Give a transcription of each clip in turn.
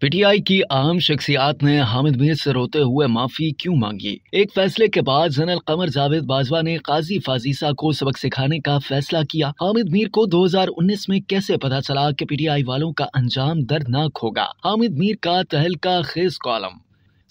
PTI की अहम शख्सियात ने हामिद मीर से रोते हुए माफी क्यों मांगी एक फैसले के बाद जनरल कमर जावेद बाजवा ने काजी फाजीसा को सबक सिखाने का फैसला किया हामिद मीर को 2019 में कैसे पता चला कि पीटीआई वालों का अंजाम दर्दनाक होगा हामिद मीर का तहलका खेज कॉलम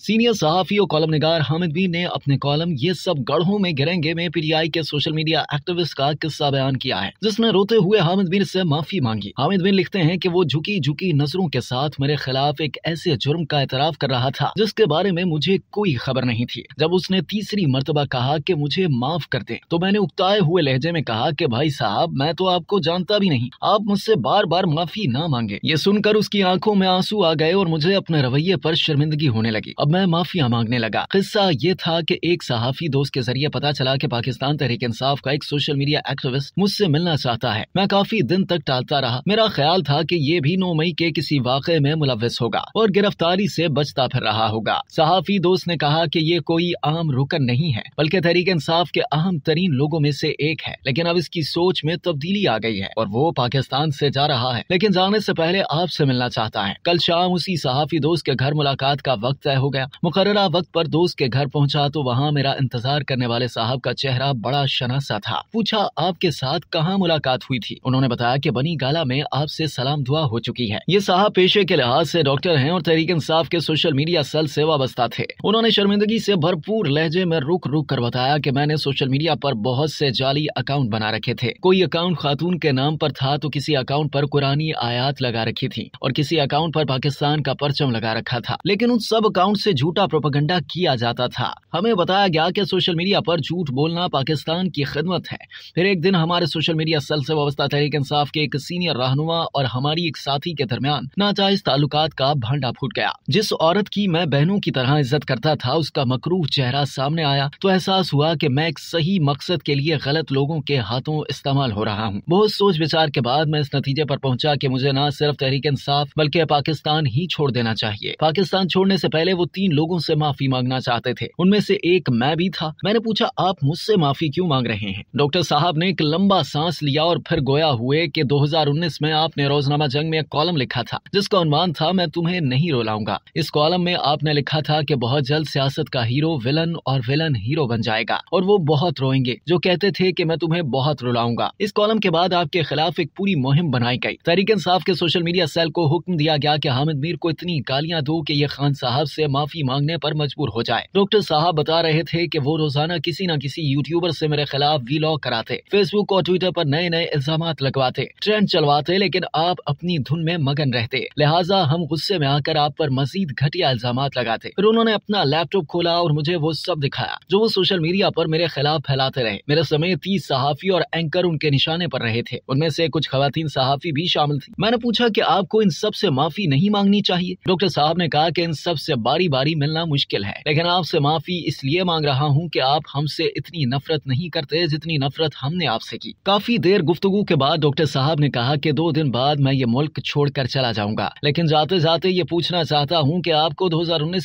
सीनियर सहाफ़ी और कॉलम निगार हामिद बीर ने अपने कॉलम ये सब गढ़ों में गिरेंगे में पीटीआई के सोशल मीडिया एक्टिविस्ट का किस्सा बयान किया है जिसमें रोते हुए हामिद बीर से माफी मांगी हामिद बीर लिखते हैं कि वो झुकी झुकी नजरों के साथ मेरे खिलाफ एक ऐसे जुर्म का एतराफ कर रहा था जिसके बारे में मुझे कोई खबर नहीं थी जब उसने तीसरी मरतबा कहा की मुझे माफ कर दे तो मैंने उगताए हुए लहजे में कहा की भाई साहब मैं तो आपको जानता भी नहीं आप मुझसे बार बार माफी ना मांगे ये सुनकर उसकी आंखों में आंसू आ गए और मुझे अपने रवैये पर शर्मिंदगी होने लगी अब अब मैं माफिया मांगने लगा किस्सा ये था कि एक सहाफी दोस्त के जरिए पता चला कि पाकिस्तान तहरीक इंसाफ का एक सोशल मीडिया एक्टिविस्ट मुझसे मिलना चाहता है मैं काफी दिन तक टालता रहा मेरा ख्याल था कि ये भी नौ मई के किसी वाक़े में मुलविस होगा और गिरफ्तारी से बचता फिर रहा होगा सहाफी दोस्त ने कहा कि ये कोई आम रुकन नहीं है बल्कि तहरीक इंसाफ के अहम तरीन लोगों में से एक है लेकिन अब इसकी सोच में तब्दीली आ गई है और वो पाकिस्तान से जा रहा है लेकिन जाने से पहले आपसे मिलना चाहता है कल शाम उसी सहाफी दोस्त के घर मुलाकात का वक्त तय हो गया गया मुकर्रा वक्त पर दोस्त के घर पहुंचा तो वहाँ मेरा इंतजार करने वाले साहब का चेहरा बड़ा शनासा था पूछा आपके साथ कहाँ मुलाकात हुई थी उन्होंने बताया की बनी गाला में आपसे सलाम दुआ हो चुकी है ये साहब पेशे के लिहाज से डॉक्टर है और तहरीक इंसाफ के सोशल मीडिया सेल से वाबस्ता थे उन्होंने शर्मिंदगी से भरपूर लहजे में रुक रुक कर बताया कि मैंने सोशल मीडिया पर बहुत से जाली अकाउंट बना रखे थे कोई अकाउंट खातून के नाम पर था तो किसी अकाउंट पर कुरानी आयात लगा रखी थी और किसी अकाउंट पर पाकिस्तान का परचम लगा रखा था लेकिन उन सब अकाउंट से से झूठा प्रोपगंडा किया जाता था हमें बताया गया कि सोशल मीडिया पर झूठ बोलना पाकिस्तान की खिदमत है फिर एक दिन हमारे सोशल मीडिया सेल से वाबस्ता तहरीक इंसाफ के एक सीनियर रहनुमा और हमारी एक साथी के दरमियान नाजायज ताल्लुक का भांडा फूट गया जिस औरत की मैं बहनों की तरह इज्जत करता था उसका मकरूह चेहरा सामने आया तो एहसास हुआ की मैं एक सही मकसद के लिए गलत लोगों के हाथों इस्तेमाल हो रहा हूँ बहुत सोच विचार के बाद मैं इस नतीजे पर पहुंचा कि मुझे न सिर्फ तहरीक इंसाफ बल्कि पाकिस्तान ही छोड़ देना चाहिए पाकिस्तान छोड़ने से पहले वो तीन लोगों से माफी मांगना चाहते थे उनमें से एक मैं भी था मैंने पूछा आप मुझसे माफी क्यों मांग रहे हैं डॉक्टर साहब ने एक लंबा सांस लिया और फिर गोया हुए कि 2019 में आपने रोजनामा जंग में एक कॉलम लिखा था जिसका अनुमान था मैं तुम्हें नहीं रोलाऊंगा इस कॉलम में आपने लिखा था की बहुत जल्द सियासत का हीरो विलन और विलन हीरो बन जाएगा और वो बहुत रोएंगे जो कहते थे की मैं तुम्हें बहुत रुलाऊंगा इस कॉलम के बाद आपके खिलाफ एक पूरी मुहिम बनाई गई तरीके इंसाफ के सोशल मीडिया सेल को हुक्म दिया गया की हामिद मीर को इतनी गालियां दो कि ये खान साहब से माफी मांगने पर मजबूर हो जाए डॉक्टर साहब बता रहे थे कि वो रोजाना किसी न किसी यूट्यूबर से मेरे खिलाफ वीलॉग कराते फेसबुक और ट्विटर पर नए नए इल्जाम लगवाते ट्रेंड चलवाते लेकिन आप अपनी धुन में मगन रहते लिहाजा हम गुस्से में आकर आप पर मजीद घटिया इल्जाम लगाते फिर उन्होंने अपना लैपटॉप खोला और मुझे वो सब दिखाया जो वो सोशल मीडिया पर मेरे खिलाफ फैलाते रहे मेरे समेत तीस सहाफी और एंकर उनके निशाने पर रहे थे उनमें से कुछ खातन सहाफी भी शामिल थी मैंने पूछा की आपको इन सब से माफी नहीं मांगनी चाहिए डॉक्टर साहब ने कहा की इन सब से बारी हमारी बारी मिलना मुश्किल है लेकिन आपसे माफी इसलिए मांग रहा हूँ की आप हमसे इतनी नफरत नहीं करते जितनी नफरत हमने आपसे की काफी देर गुफ्तगु के बाद डॉक्टर साहब ने कहा की दो दिन बाद मैं ये मुल्क छोड़ कर चला जाऊंगा लेकिन जाते जाते ये पूछना चाहता हूँ की आपको दो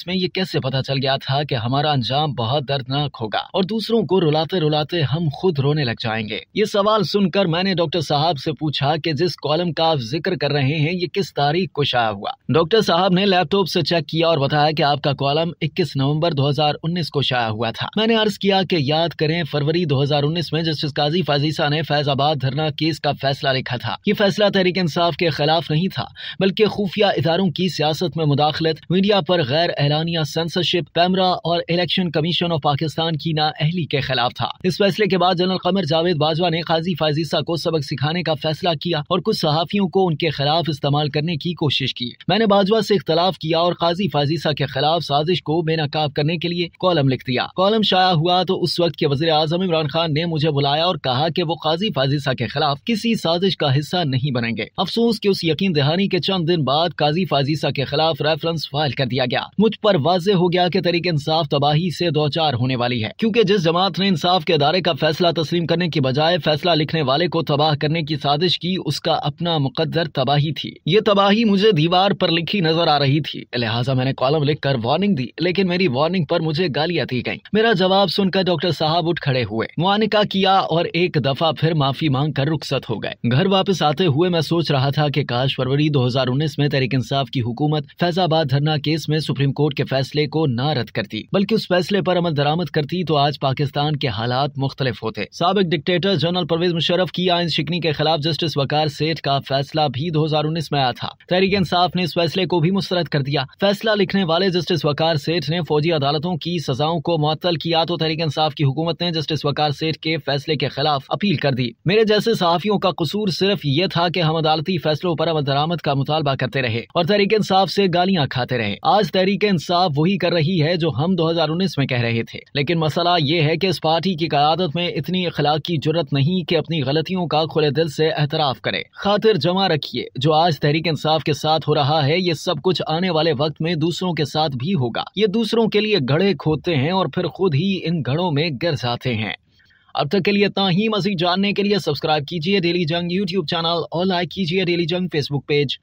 में ये कैसे पता चल गया था की हमारा अंजाम बहुत दर्दनाक होगा और दूसरों को रुलाते रुलाते हम खुद रोने लग जाएंगे ये सवाल सुनकर मैंने डॉक्टर साहब से पूछा की जिस कॉलम का आप जिक्र कर रहे हैं ये किस तारीख को शाया हुआ डॉक्टर साहब ने लैपटॉप से चेक किया और बताया की आपका कॉलम 21 नवंबर 2019 को शाया हुआ था मैंने अर्ज किया कि याद करें फरवरी 2019 में जस्टिस काजी फाजीसा ने फैजाबाद धरना केस का फैसला लिखा था ये फैसला तहरीक इंसाफ के खिलाफ नहीं था बल्कि खुफिया इधारों की सियासत में मुदाखलत मीडिया पर गैर एलानिया सेंसरशिप कैमरा और इलेक्शन कमीशन ऑफ पाकिस्तान की ना अहली के खिलाफ था इस फैसले के बाद जनरल कमर जावेद बाजवा ने काजी फाजीसा को सबक सिखाने का फैसला किया और कुछ सहाफियों को उनके खिलाफ इस्तेमाल करने की कोशिश की मैंने बाजवा से इख्तलाफ किया और काजी फाजीसा के खिलाफ खिलाफ साजिश को बेनकाब करने के लिए कॉलम लिख दिया कॉलम शाया हुआ तो उस वक्त के वजीर आजम इमरान खान ने मुझे बुलाया और कहा की वो काजी फाजिसा के खिलाफ किसी साजिश का हिस्सा नहीं बनेंगे अफसोस की उस यकीन दहानी के चंद दिन बाद काजी फाजिसा के खिलाफ रेफरेंस फाइल कर दिया गया मुझ पर वाजे हो गया की तरीके इंसाफ तबाही ऐसी दो चार होने वाली है क्यूँकी जिस जमात ने इंसाफ के अदारे का फैसला तस्लीम करने की बजाय फैसला लिखने वाले को तबाह करने की साजिश की उसका अपना मुकदर तबाही थी ये तबाही मुझे दीवार पर लिखी नजर आ रही थी लिहाजा मैंने कॉलम लिख कर पर वार्निंग दी लेकिन मेरी वार्निंग पर मुझे गालियां दी गई मेरा जवाब सुनकर डॉक्टर साहब उठ खड़े हुए मुआनिका किया और एक दफा फिर माफी मांग कर रुखसत हो गए घर वापस आते हुए मैं सोच रहा था कि काश फरवरी 2019 में तहरीक इंसाफ की हुकूमत फैजाबाद धरना केस में सुप्रीम कोर्ट के फैसले को न रद्द करती बल्कि उस फैसले पर अमल दरामद करती तो आज पाकिस्तान के हालात मुख्तलिफ होते सबक डिक्टेटर जनरल परवेज मुशरफ की आयन शिकनी के खिलाफ जस्टिस वकार सेठ का फैसला भी दो हजार उन्नीस में आया था तहरीक इंसाफ ने इस फैसले को भी मुस्तरद कर दिया फैसला लिखने वाले जस्टिस वकार सेठ ने फौजी अदालतों की सजाओं को मअतल किया तो तहरीक इंसाफ की हुकूमत ने जस्टिस वकार सेठ के फैसले के खिलाफ अपील कर दी मेरे जैसे सहाफियों का कसूर सिर्फ ये था की हम अदालती फैसलों पर अमल दरामद का मुतालबा करते रहे और तहरीक इंसाफ से गालियां खाते रहे आज तहरीक इंसाफ वही कर रही है जो हम दो हजार उन्नीस में कह रहे थे लेकिन मसला ये है की इस पार्टी की क्यादत में इतनी अखलाक की जरूरत नहीं की अपनी गलतियों का खुले दिल से एतराफ करे खातिर जमा रखिए जो आज तहरीक इंसाफ के साथ हो रहा है ये सब कुछ आने वाले वक्त में दूसरों के साथ बाद भी होगा ये दूसरों के लिए घड़े खोदते हैं और फिर खुद ही इन घड़ों में गिर जाते हैं अब तक के लिए इतना ही मजीद जानने के लिए सब्सक्राइब कीजिए डेली जंग यूट्यूब चैनल और लाइक कीजिए डेली जंग फेसबुक पेज